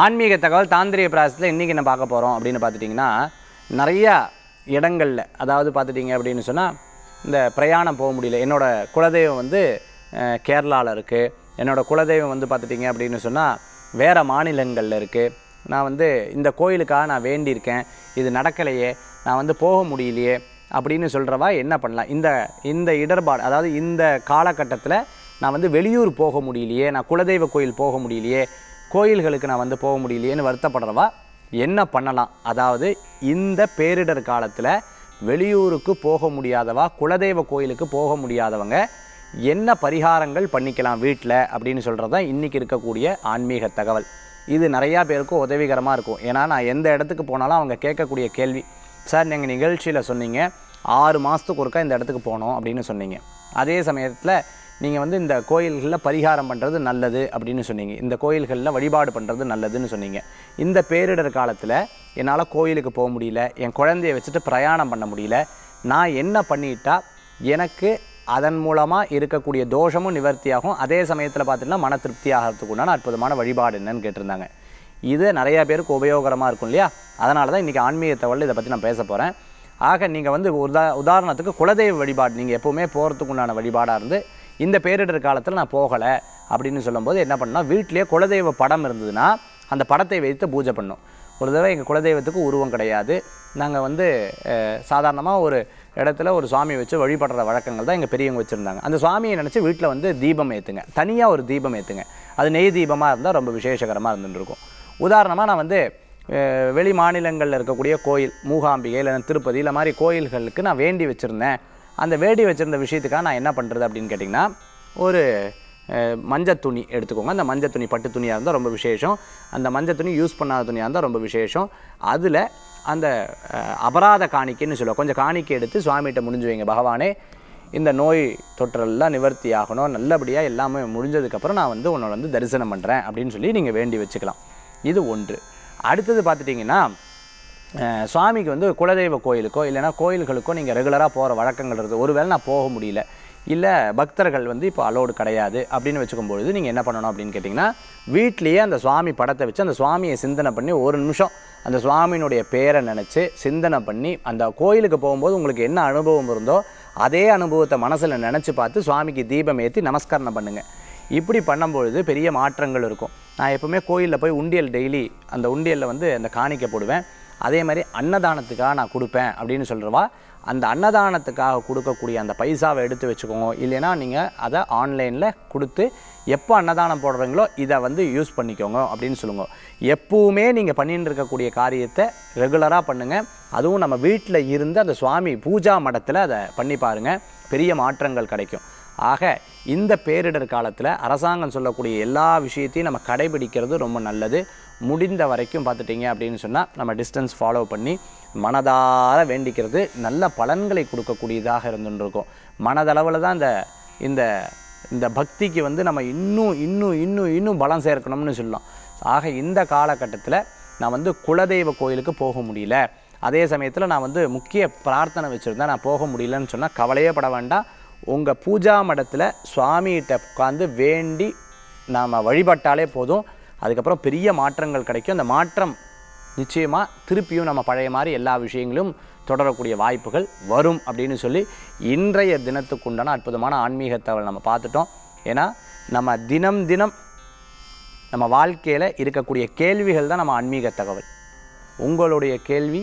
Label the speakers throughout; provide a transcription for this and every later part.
Speaker 1: ஆன்மீக தகவல் தாந்திரிய பிராசத்தில் இன்றைக்கி என்ன பார்க்க போகிறோம் அப்படின்னு பார்த்துட்டிங்கன்னா நிறையா இடங்களில் அதாவது பார்த்துட்டிங்க அப்படின்னு சொன்னால் இந்த பிரயாணம் போக முடியல என்னோடய குலதெய்வம் வந்து கேரளாவில் இருக்குது என்னோடய குலதெய்வம் வந்து பார்த்துட்டிங்க அப்படின்னு சொன்னால் வேறு மாநிலங்களில் இருக்குது நான் வந்து இந்த கோயிலுக்காக நான் வேண்டியிருக்கேன் இது நடக்கலையே நான் வந்து போக முடியலையே அப்படின்னு சொல்கிறவா என்ன பண்ணலாம் இந்த இந்த இடர்பாடு அதாவது இந்த காலகட்டத்தில் நான் வந்து வெளியூர் போக முடியலையே நான் குலதெய்வ கோயில் போக முடியலையே கோயில்களுக்கு நான் வந்து போக முடியலையேன்னு வருத்தப்படுறவா என்ன பண்ணலாம் அதாவது இந்த பேரிடர் காலத்தில் வெளியூருக்கு போக முடியாதவா குலதெய்வ கோயிலுக்கு போக முடியாதவங்க என்ன பரிகாரங்கள் பண்ணிக்கலாம் வீட்டில் அப்படின்னு சொல்கிறது தான் இன்றைக்கி இருக்கக்கூடிய ஆன்மீக தகவல் இது நிறையா பேருக்கும் உதவிகரமாக இருக்கும் ஏன்னா நான் எந்த இடத்துக்கு போனாலும் அவங்க கேட்கக்கூடிய கேள்வி சார் நீங்கள் நிகழ்ச்சியில் சொன்னீங்க ஆறு மாதத்துக்கு ஒருக்கா இந்த இடத்துக்கு போனோம் அப்படின்னு சொன்னீங்க அதே சமயத்தில் நீங்கள் வந்து இந்த கோயில்களில் பரிகாரம் பண்ணுறது நல்லது அப்படின்னு சொன்னீங்க இந்த கோயில்களில் வழிபாடு பண்ணுறது நல்லதுன்னு சொன்னீங்க இந்த பேரிடர் காலத்தில் என்னால் கோயிலுக்கு போக முடியல என் குழந்தைய வச்சுட்டு பிரயாணம் பண்ண முடியல நான் என்ன பண்ணிட்டா எனக்கு அதன் மூலமாக இருக்கக்கூடிய தோஷமும் நிவர்த்தியாகும் அதே சமயத்தில் பார்த்திங்கன்னா மன திருப்தி ஆகிறதுக்கு உண்டான அற்புதமான வழிபாடு என்னன்னு கேட்டிருந்தாங்க இது நிறையா பேருக்கு உபயோகரமாக இருக்கும் இல்லையா அதனால தான் இன்றைக்கி ஆன்மீக தகவல் இதை பற்றி நான் பேச போகிறேன் ஆக நீங்கள் வந்து உதா உதாரணத்துக்கு குலதெய்வ வழிபாடு நீங்கள் எப்போவுமே போகிறதுக்கு உண்டான வழிபாடாக இருந்து இந்த பேரிடர் காலத்தில் நான் போகலை அப்படின்னு சொல்லும்போது என்ன பண்ணால் வீட்டிலேயே குலதெய்வ படம் இருந்ததுன்னா அந்த படத்தை வைத்து பூஜை பண்ணும் ஒரு தடவை எங்கள் குலதெய்வத்துக்கு உருவம் கிடையாது நாங்கள் வந்து சாதாரணமாக ஒரு இடத்துல ஒரு சுவாமி வச்சு வழிபடுற வழக்கங்கள் தான் எங்கள் பெரியவங்க வச்சுருந்தாங்க அந்த சுவாமியை நினச்சி வீட்டில் வந்து தீபம் ஏற்றுங்க தனியாக ஒரு தீபம் ஏற்றுங்க அது நெய் தீபமாக இருந்தால் ரொம்ப விசேஷகரமாக இருந்துருக்கும் உதாரணமாக நான் வந்து வெளி மாநிலங்களில் இருக்கக்கூடிய கோயில் மூகாம்பிகை இல்லை திருப்பதி இல்லை மாதிரி கோயில்களுக்கு நான் வேண்டி வச்சுருந்தேன் அந்த வேடி வச்சுருந்த விஷயத்துக்காக நான் என்ன பண்ணுறது அப்படின்னு கேட்டிங்கன்னா ஒரு மஞ்சள் துணி எடுத்துக்கோங்க அந்த மஞ்சள் துணி பட்டு துணியாக இருந்தால் ரொம்ப விசேஷம் அந்த மஞ்சள் துணி யூஸ் பண்ணாத துணியாக இருந்தால் ரொம்ப விசேஷம் அதில் அந்த அபராத காணிக்கைன்னு சொல்லுவோம் கொஞ்சம் காணிக்கை எடுத்து சுவாமிகிட்ட முடிஞ்சு வைங்க பகவானே இந்த நோய் தொற்றெல்லாம் நிவர்த்தி ஆகணும் நல்லபடியாக எல்லாமே முடிஞ்சதுக்கப்புறம் நான் வந்து உன்னோட வந்து தரிசனம் பண்ணுறேன் அப்படின்னு சொல்லி நீங்கள் வேண்டி வச்சுக்கலாம் இது ஒன்று அடுத்தது பார்த்துட்டிங்கன்னா சுவாமிக்கு வந்து குலதெய்வ கோயிலுக்கோ இல்லைனா கோயில்களுக்கோ நீங்கள் ரெகுலராக போகிற வழக்கங்கள் இருக்குது ஒருவேளை நான் போக முடியல இல்லை பக்தர்கள் வந்து இப்போ அலோடு கிடையாது அப்படின்னு வச்சுக்கும்பொழுது நீங்கள் என்ன பண்ணணும் அப்படின்னு கேட்டிங்கன்னா வீட்லேயே அந்த சுவாமி படத்தை வச்சு அந்த சுவாமியை சிந்தனை பண்ணி ஒரு நிமிஷம் அந்த சுவாமியினுடைய பேரை நினச்சி சிந்தனை பண்ணி அந்த கோயிலுக்கு போகும்போது உங்களுக்கு என்ன அனுபவம் இருந்தோ அதே அனுபவத்தை மனசில் நினச்சி பார்த்து சுவாமிக்கு தீபம் ஏற்றி நமஸ்கரணம் பண்ணுங்கள் இப்படி பண்ணும்பொழுது பெரிய மாற்றங்கள் இருக்கும் நான் எப்போவுமே கோயிலில் போய் உண்டியல் டெய்லி அந்த உண்டியலில் வந்து அந்த காணிக்க போடுவேன் அதே மாதிரி அன்னதானத்துக்காக நான் கொடுப்பேன் அப்படின்னு சொல்கிறவா அந்த அன்னதானத்துக்காக கொடுக்கக்கூடிய அந்த பைசாவை எடுத்து வச்சுக்கோங்க இல்லைனா நீங்கள் அதை ஆன்லைனில் கொடுத்து எப்போ அன்னதானம் போடுறீங்களோ இதை வந்து யூஸ் பண்ணிக்கோங்க அப்படின்னு சொல்லுங்க எப்பவுமே நீங்கள் பண்ணிட்டு இருக்கக்கூடிய காரியத்தை ரெகுலராக பண்ணுங்கள் அதுவும் நம்ம வீட்டில் இருந்து அந்த சுவாமி பூஜா மடத்தில் அதை பண்ணி பாருங்கள் பெரிய மாற்றங்கள் கிடைக்கும் ஆக இந்த பேரிடர் காலத்தில் அரசாங்கம் சொல்லக்கூடிய எல்லா விஷயத்தையும் நம்ம கடைபிடிக்கிறது ரொம்ப நல்லது முடிந்த வரைக்கும் பார்த்துட்டிங்க அப்படின்னு சொன்னால் நம்ம டிஸ்டன்ஸ் ஃபாலோ பண்ணி மனதார வேண்டிக்கிறது நல்ல பலன்களை கொடுக்கக்கூடியதாக இருந்துருக்கும் மனதளவில் தான் இந்த இந்த இந்த பக்திக்கு வந்து நம்ம இன்னும் இன்னும் இன்னும் இன்னும் பலம் சேர்க்கணும்னு சொல்லலாம் ஆக இந்த காலகட்டத்தில் நான் வந்து குலதெய்வ கோயிலுக்கு போக முடியல அதே சமயத்தில் நான் வந்து முக்கிய பிரார்த்தனை வச்சுருந்தேன் நான் போக முடியலன்னு சொன்னால் கவலையே பட வேண்டாம் உங்கள் பூஜா மடத்தில் சுவாமிகிட்ட உட்காந்து வேண்டி நாம் வழிபட்டாலே போதும் அதுக்கப்புறம் பெரிய மாற்றங்கள் கிடைக்கும் அந்த மாற்றம் நிச்சயமாக திருப்பியும் நம்ம பழைய மாதிரி எல்லா விஷயங்களும் தொடரக்கூடிய வாய்ப்புகள் வரும் அப்படின்னு சொல்லி இன்றைய தினத்துக்கு உண்டான அற்புதமான ஆன்மீக தகவல் நம்ம பார்த்துட்டோம் ஏன்னா நம்ம தினம் தினம் நம்ம வாழ்க்கையில் இருக்கக்கூடிய கேள்விகள் தான் நம்ம ஆன்மீக தகவல் உங்களுடைய கேள்வி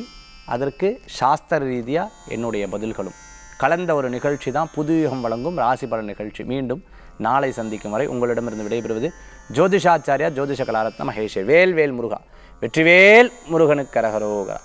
Speaker 1: அதற்கு சாஸ்திர ரீதியாக என்னுடைய பதில்களும் கலந்த ஒரு நிகழ்ச்சி தான் புதுயுகம் வழங்கும் ராசி பலன் நிகழ்ச்சி மீண்டும் நாளை சந்திக்கும் வரை உங்களிடமிருந்து விடைபெறுவது ஜோதிஷாச்சாரியா ஜோதிஷ கலாரத்ன மகேஷ வேல் வேல் முருகா வெற்றிவேல் முருகனுக்கரகரோகா